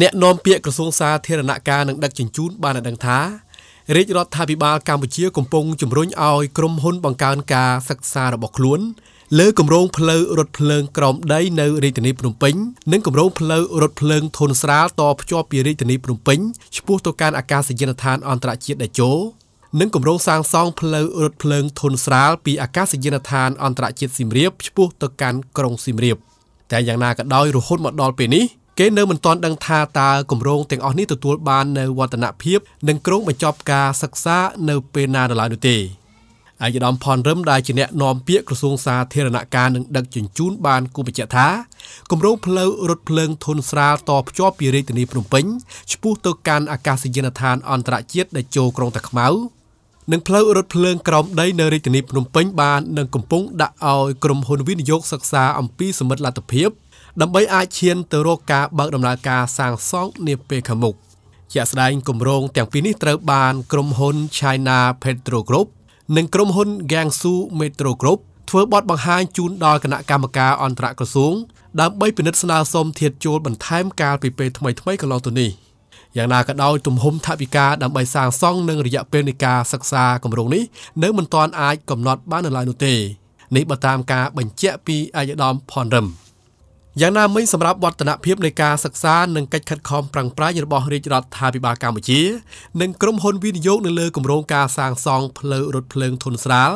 អ្នកនាំពាក្យក្រសួងសាធារណការនិងដឹកជញ្ជូនបានដឹងថារាជរដ្ឋាភិបាលកម្ពុជា កំពុងជំរុញឲ្យក្រុមហ៊ុនបង្កើនការសិក្សារបស់ខ្លួនលើគម្រោងផ្លូវរថភ្លើងក្រោមដីនៅរាជធានីភ្នំពេញនិងគម្រោងផ្លូវរថភ្លើងធនស្រាលតភ្ជាប់ពីរាជធានីភ្នំពេញឆ្ពោះទៅកាន់អាកាសយានដ្ឋានអន្តរជាតិដាជោនិងគម្រោងសាងសង់ផ្លូវរថភ្លើងធនស្រាលពីអាកាសយានដ្ឋានអន្តរជាតិសៀមរាបឆ្ពោះទៅកាន់ក្រុងសៀមរាបតែយ៉ាងណាក៏ដោយរហូតមកដល់ពេលនេះគេនៅមិនទាន់ដឹងថាតើគម្រោងទាំងអស់នេះទទួល បាននៅវឌ្ឍនភាព និងគ្រោងបញ្ចប់ការសិក្សានៅពេលណាដល់ឡើយនោះទេអាយដាមផនរឹមដែលជាអ្នកនាំពាក្យក្រសួងសាធារណការនិងដឹកជញ្ជូនបានគូបញ្ជាក់ថាគម្រោងផ្លូវរថភ្លើងធនស្រាលតភ្ជាប់ពីរាជធានីភ្នំពេញឆ្ពោះទៅកាន់អាកាសយានដ្ឋានអន្តរជាតិដែលចូលក្រុងតាខ្មៅនិងផ្លូវរថភ្លើងក្រោមដីនៅរាជធានីភ្នំពេញ បាននឹងកំពុងដាក់ឲ្យក្រុមហ៊ុនវិនិយោគសិក្សាអំពីសមិទ្ធលទ្ធភាពដើម្បីអាចឈានទៅរកការបើកដំណើរការសាងសង់នាពេលខាងមុខជាក់ស្ដែងគម្រោងទាំងពីរនេះត្រូវបានក្រុមហ៊ុន China Petro Group និងក្រុមហ៊ុន Gangsu Metro Group ធ្វើបទបង្ហាញជូនដល់គណៈកម្មការអន្តរក្រសួងដើម្បីពិនិត្យស្នើសុំធៀបចូលបន្ថែមកាលពីពេលថ្មីៗកន្លងទៅនេះយ៉ាងណាក៏ដោយទំហំថវិកាដើម្បីសាងសង់និងរយៈពេលនៃការសិក្សាគម្រោងនេះនៅមិនទាន់អាចកំណត់បាននៅឡើយនោះទេ នេះបើតាមការបញ្ជាក់ពីអាយដាមផនរឹមយ៉ាងណាមិញសម្រាប់វឌ្ឍនភាពនៃការសិក្សានិងកិច្ចខិតខំប្រឹងប្រែងរបស់រាជរដ្ឋាភិបាលកម្ពុជានិងក្រុមហ៊ុនវិនិយោគនៅលើគម្រោងការសាងសង់ផ្លូវរថភ្លើងធុនស្រាល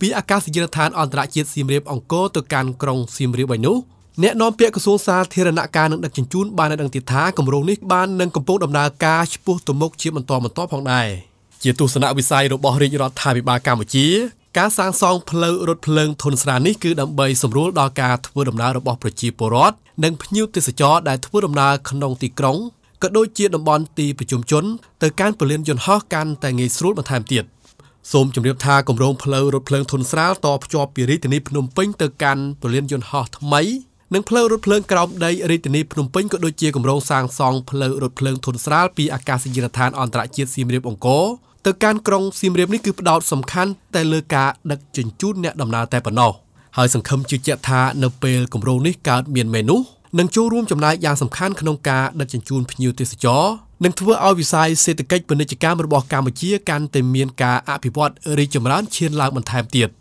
ពីអាកាសយានដ្ឋានអន្តរជាតិសៀមរាបអង្គរទៅកាន់ក្រុងសៀមរាបឯនោះអ្នកនាំពាក្យក្រសួងសាធារណការនិងដឹកជញ្ជូនបានឲ្យដឹងទៀតថាគម្រោងនេះបាននឹងកំពុងដំណើរការឆ្ពោះទៅមុខជាបន្តបន្ទាប់ផងដែរជាទស្សនៈវិស័យរបស់រាជរដ្ឋាភិបាលកម្ពុជាការសាងសង់ផ្លូវរថភ្លើងធនស្រានេះគឺដើម្បីសម្រួលដល់ការធ្វើដំណើររបស់ប្រជាពលរដ្ឋនិងភ្ញៀវទេសចរដែលធ្វើដំណើរក្នុងទីក្រុងក៏ដូចជាតំបន់ទីប្រជុំជនទៅកាន់ពលានយន្តហោះកាន់តែងាយស្រួលបន្ថែមទៀតសូមជម្រាបថាគម្រោងផ្លូវរថភ្លើងធនស្រាលតភ្ជាប់ពីរាជធានីភ្នំពេញទៅកាន់ពលានយន្តហោះថ្មីនិងផ្លូវរថភ្លើងក្រោមដីរាជធានីភ្នំពេញក៏ដូចជាគម្រោងសាងសង់ផ្លូវរថភ្លើងធនស្រាលពីអាកាសយានដ្ឋានអន្តរជាតិសៀមរាបអង្គរទៅកាន់ក្រុងសៀមរាបនេះគឺផ្ដោតសំខាន់តែលើការដឹកជញ្ជូនអ្នកដំណើរតែប៉ុណ្ណោះហើយសង្ឃឹមជឿជាក់ថានៅពេលគម្រោងនេះកើតមានមែននោះនឹងចូលរួមចំណែកយ៉ាងសំខាន់ក្នុងការដឹកជញ្ជូនភ្ញៀវទេសចរនិងធ្វើឲ្យវិស័យសេដ្ឋកិច្ចពាណិជ្ជកម្មរបស់កម្ពុជាកាន់តែមានការអភិវឌ្ឍរីកចម្រើនឈានឡើងបន្ថែមទៀត។